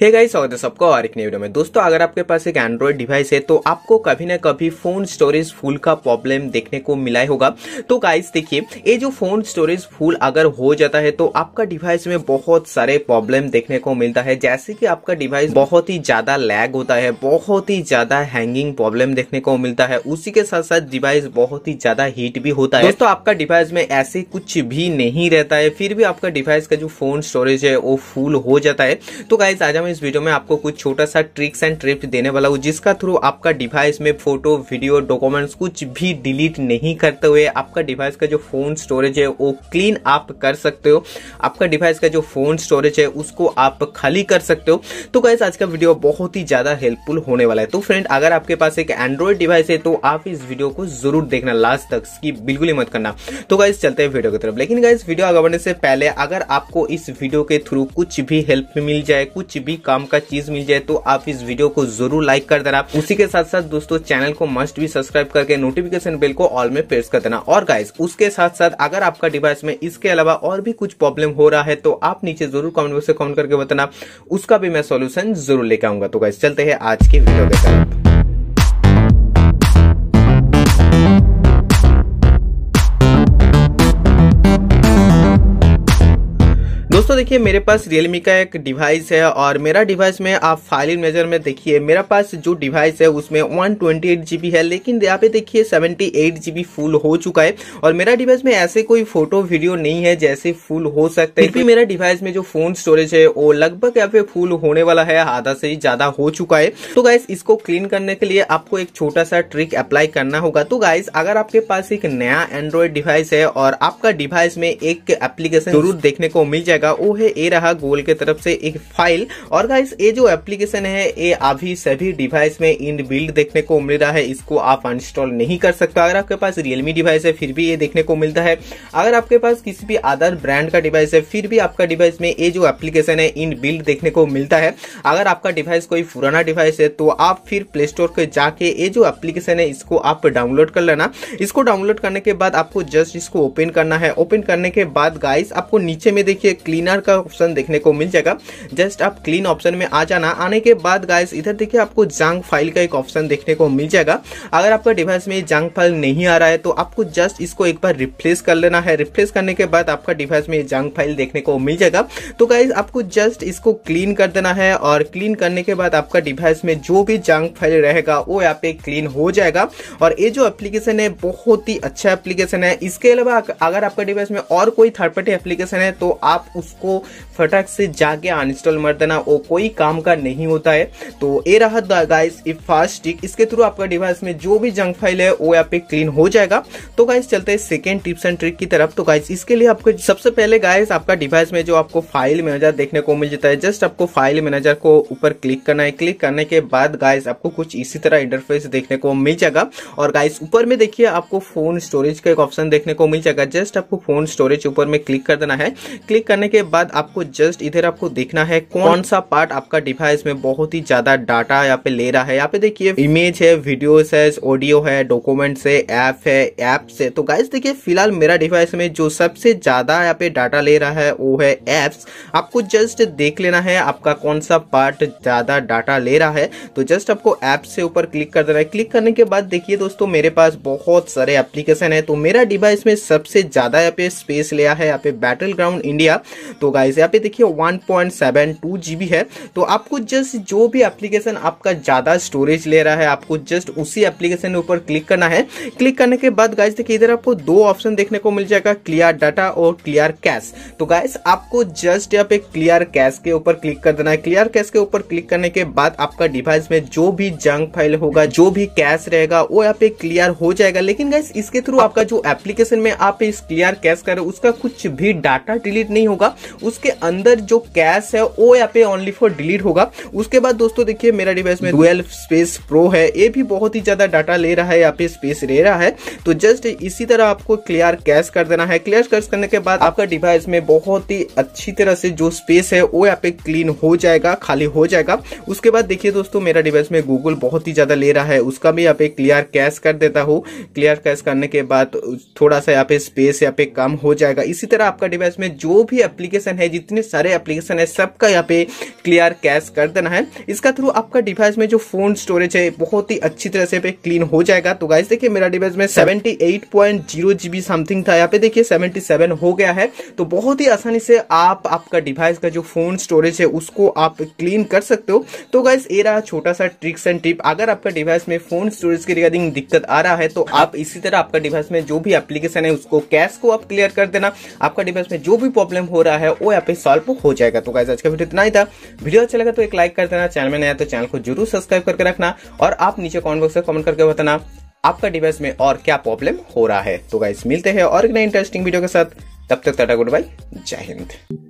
hey guys स्वागत है सबका और एक नई वीडियो में दोस्तों अगर आपके पास एक एंड्रॉइड डिवाइस है तो आपको कभी ना कभी फोन स्टोरेज फुल का प्रॉब्लम देखने को मिला होगा तो गाइस देखिए ये जो फोन स्टोरेज फुल अगर हो जाता है तो आपका डिवाइस में बहुत सारे प्रॉब्लम देखने को मिलता है जैसे कि आपका डिवाइस बहुत ही ज्यादा लैग होता है बहुत ही ज्यादा हैंगिंग प्रॉब्लम देखने को मिलता है उसी के साथ साथ डिवाइस बहुत ही ज्यादा हीट भी होता है दोस्तों आपका डिवाइस में ऐसे कुछ भी नहीं रहता है फिर भी आपका डिवाइस का जो फोन स्टोरेज है वो फुल हो जाता है तो गाइस आज हम हूँ इस वीडियो में आपको कुछ छोटा सा ट्रिक्स एंड ट्रिप्स देने वाला हूँ जिसका थ्रू आपका डिवाइस में फोटो वीडियो डॉक्यूमेंट्स कुछ भी डिलीट नहीं करते हुए आपका डिवाइस का जो फोन स्टोरेज है वो क्लीन आप कर सकते हो आपका डिवाइस का जो फोन स्टोरेज है उसको आप खाली कर सकते हो तो कैसे आज का वीडियो बहुत ही ज्यादा हेल्पफुल होने वाला है तो फ्रेंड अगर आपके पास एक एंड्रॉइड डिवाइस है तो आप इस वीडियो को जरूर देखना लास्ट तक की बिल्कुल ही मत करना तो गैस चलते हैं वीडियो की तरफ लेकिन गैस वीडियो आगे बढ़ने से पहले अगर आपको इस वीडियो के थ्रू कुछ भी हेल्प मिल जाए कुछ भी भी काम का चीज मिल जाए तो आप इस वीडियो को जरूर लाइक कर देना उसी के साथ साथ दोस्तों चैनल को मस्ट भी सब्सक्राइब करके नोटिफिकेशन बेल को ऑल में प्रेस कर देना और गाइज उसके साथ साथ अगर आपका डिवाइस में इसके अलावा और भी कुछ प्रॉब्लम हो रहा है तो आप नीचे जरूर कॉमेंट बॉक्स में कॉमेंट करके बताना उसका भी मैं सोल्यूशन जरूर लेकर आऊंगा तो गाइज चलते हैं आज के वीडियो के साथ दोस्तों देखिए मेरे पास रियलमी का एक डिवाइस है और मेरा डिवाइस में आप फाइल मेजर में देखिए मेरा पास जो डिवाइस है उसमें वन ट्वेंटी एट है लेकिन यहाँ पे देखिए सेवेंटी एट जीबी फुल हो चुका है और मेरा डिवाइस में ऐसे कोई फोटो वीडियो नहीं है जैसे फुल हो सकता है फिर मेरा डिवाइस में जो फोन स्टोरेज है वो लगभग यहाँ पे फुल होने वाला है आधा से ही ज्यादा हो चुका है तो गाइस इसको क्लीन करने के लिए आपको एक छोटा सा ट्रिक अप्लाई करना होगा तो गाइस अगर आपके पास एक नया एंड्रॉयड डिवाइस है और आपका डिवाइस में एक एप्लीकेशन जरूर देखने को मिल जाएगा वो है ये रहा गूगल के तरफ से एक फाइल और गाइस ये जो एप्लीकेशन है ये अभी सभी डिवाइस में इन बिल्ड देखने को मिल रहा है इसको आप अनस्टॉल नहीं कर सकते अगर आपके पास रियलमी डिवाइस है फिर भी ये देखने को मिलता है अगर आपके पास किसी भी अदर ब्रांड का डिवाइस है फिर भी आपका डिवाइस में ये जो एप्लीकेशन है इन बिल्ड देखने को मिलता है अगर आपका डिवाइस कोई पुराना डिवाइस है तो आप फिर प्ले स्टोर पर जाके ये जो एप्लीकेशन है इसको आप डाउनलोड कर लेना इसको डाउनलोड करने के बाद आपको जस्ट इसको ओपन करना है ओपन करने के बाद गाइस आपको नीचे में देखिए क्लीन क्लीनर का ऑप्शन देखने को मिल जाएगा जस्ट आप क्लीन ऑप्शन में आ जाना आने के बाद गाइस इधर देखिए आपको जंग फाइल का एक ऑप्शन देखने को मिल जाएगा अगर आपका डिवाइस में जंग फाइल नहीं आ रहा है तो आपको जस्ट इसको एक बार रिप्लेस कर लेना है रिप्लेस करने के बाद आपका डिवाइस में जंग फाइल देखने को मिल जाएगा तो गाइज आपको जस्ट इसको क्लीन कर देना है और क्लीन करने के बाद आपका डिवाइस में जो भी जंग फाइल रहेगा वो यहाँ पे क्लीन हो जाएगा और ये जो एप्लीकेशन है बहुत ही अच्छा एप्लीकेशन है इसके अलावा अगर आपका डिवाइस में और कोई थर्ड पार्टी एप्लीकेशन है तो आप उस उसको फटाक से जाके अनइंस्टॉल मर देना वो कोई काम का नहीं होता है तो ये रहा गाइस इफ फास्ट टिक इसके थ्रू आपका डिवाइस में जो भी जंक फाइल है वो यहाँ पे क्लीन हो जाएगा तो गाइस चलते हैं सेकेंड टिप्स एंड ट्रिक की तरफ तो गाइस इसके लिए आपको सबसे पहले गाइस आपका डिवाइस में जो आपको फाइल मैनेजर देखने को मिल जाता है जस्ट आपको फाइल मैनेजर को ऊपर क्लिक करना है क्लिक करने के बाद गाइस आपको कुछ इसी तरह इंटरफेस देखने को मिल जाएगा और गाइस ऊपर में देखिए आपको फोन स्टोरेज का एक ऑप्शन देखने को मिल जाएगा जस्ट आपको फोन स्टोरेज ऊपर में क्लिक कर देना है क्लिक करने के के बाद आपको जस्ट इधर आपको देखना है कौन सा पार्ट आपका डिवाइस में बहुत ही ज्यादा डाटा यहाँ पे ले रहा है यहाँ पे देखिए इमेज है वीडियोस है ऑडियो है डॉक्यूमेंट है ऐप है ऐप्स है तो गाइज देखिए फिलहाल मेरा डिवाइस में जो सबसे ज्यादा यहाँ पे डाटा ले रहा है वो है एप्स आपको जस्ट देख लेना है आपका कौन सा पार्ट ज्यादा डाटा ले रहा है तो जस्ट आपको ऐप से ऊपर क्लिक कर देना है क्लिक करने के बाद देखिए दोस्तों मेरे पास बहुत सारे एप्लीकेशन है तो मेरा डिवाइस में सबसे ज्यादा यहाँ पे स्पेस लिया है यहाँ पे बैटल ग्राउंड इंडिया तो गाइस यहाँ पे देखिए 1.72 जीबी है तो आपको जस्ट जो भी एप्लीकेशन आपका ज़्यादा स्टोरेज ले रहा है आपको जस्ट उसी एप्लीकेशन के ऊपर क्लिक करना है क्लिक करने के बाद गाइस देखिए इधर आपको दो ऑप्शन देखने को मिल जाएगा क्लियर डाटा और क्लियर कैश तो गाइस आपको जस्ट यहाँ पे क्लियर कैश के ऊपर क्लिक कर देना है क्लियर कैश के ऊपर क्लिक करने के बाद आपका डिवाइस में जो भी जंक फाइल होगा जो भी कैश रहेगा वो यहाँ पे क्लियर हो जाएगा लेकिन गाइस इसके थ्रू आपका जो एप्लीकेशन में आप इस क्लियर कैश कर रहे हो उसका कुछ भी डाटा डिलीट नहीं होगा उसके अंदर जो कैश है वो यहाँ पे ओनली फॉर डिलीट होगा उसके बाद दोस्तों देखिए मेरा डिवाइस में ट्वेल्व स्पेस प्रो है ये भी बहुत ही ज़्यादा डाटा ले रहा है यहाँ पे स्पेस ले रहा है तो जस्ट इसी तरह आपको क्लियर कैश कर देना है क्लियर कैश करने के बाद आपका डिवाइस में बहुत ही अच्छी तरह से जो स्पेस है वो यहाँ पे क्लीन हो जाएगा खाली हो जाएगा उसके बाद देखिए दोस्तों मेरा डिवाइस में गूगल बहुत ही ज़्यादा ले रहा है उसका भी यहाँ पे क्लियर कैश कर देता हूँ क्लियर कैश करने के बाद थोड़ा सा यहाँ पे स्पेस यहाँ पे कम हो जाएगा इसी तरह आपका डिवाइस में जो भी एप्लीकेशन एप्लीकेशन है जितने सारे एप्लीकेशन है सबका यहाँ पे क्लियर कैश कर देना है इसका थ्रू आपका डिवाइस में जो फोन स्टोरेज है बहुत ही अच्छी तरह से पे क्लीन हो जाएगा तो गाइस देखिए मेरा डिवाइस में seventy eight point zero GB something था यहाँ पे देखिए सेवेंटी सेवन हो गया है तो बहुत ही आसानी से आप आपका डिवाइस का जो फोन स्टोरेज है उसको आप क्लीन कर सकते हो तो गाइस ये रहा छोटा सा ट्रिक्स एंड टिप अगर आपका डिवाइस में फोन स्टोरेज के रिगार्डिंग दिक्कत आ रहा है तो आप इसी तरह आपका डिवाइस में जो भी एप्लीकेशन है उसको कैश को आप क्लियर कर देना आपका डिवाइस में जो भी प्रॉब्लम हो रहा होता है वो यहाँ पे सॉल्व तो हो जाएगा तो गाइज आज का वीडियो इतना ही था वीडियो अच्छा लगा तो एक लाइक कर देना चैनल में नया तो चैनल को जरूर सब्सक्राइब करके रखना और आप नीचे कॉमेंट बॉक्स में कॉमेंट करके बताना आपका डिवाइस में और क्या प्रॉब्लम हो रहा है तो गाइज मिलते हैं और एक नए इंटरेस्टिंग वीडियो के साथ तब तक टाटा गुड बाय जय हिंद